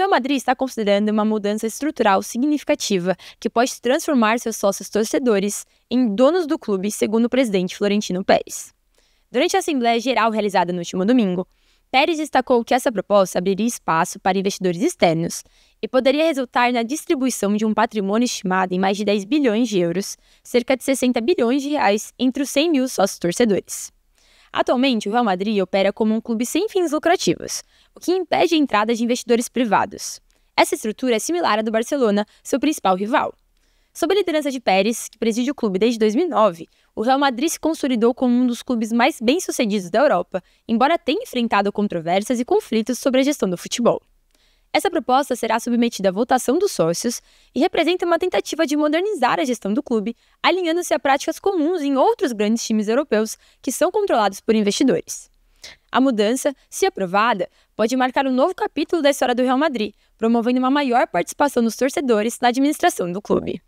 Real Madrid está considerando uma mudança estrutural significativa que pode transformar seus sócios torcedores em donos do clube, segundo o presidente Florentino Pérez. Durante a Assembleia Geral realizada no último domingo, Pérez destacou que essa proposta abriria espaço para investidores externos e poderia resultar na distribuição de um patrimônio estimado em mais de 10 bilhões de euros, cerca de 60 bilhões de reais, entre os 100 mil sócios torcedores. Atualmente, o Real Madrid opera como um clube sem fins lucrativos, o que impede a entrada de investidores privados. Essa estrutura é similar à do Barcelona, seu principal rival. Sob a liderança de Pérez, que preside o clube desde 2009, o Real Madrid se consolidou como um dos clubes mais bem-sucedidos da Europa, embora tenha enfrentado controvérsias e conflitos sobre a gestão do futebol. Essa proposta será submetida à votação dos sócios e representa uma tentativa de modernizar a gestão do clube, alinhando-se a práticas comuns em outros grandes times europeus que são controlados por investidores. A mudança, se aprovada, pode marcar um novo capítulo da história do Real Madrid, promovendo uma maior participação dos torcedores na administração do clube.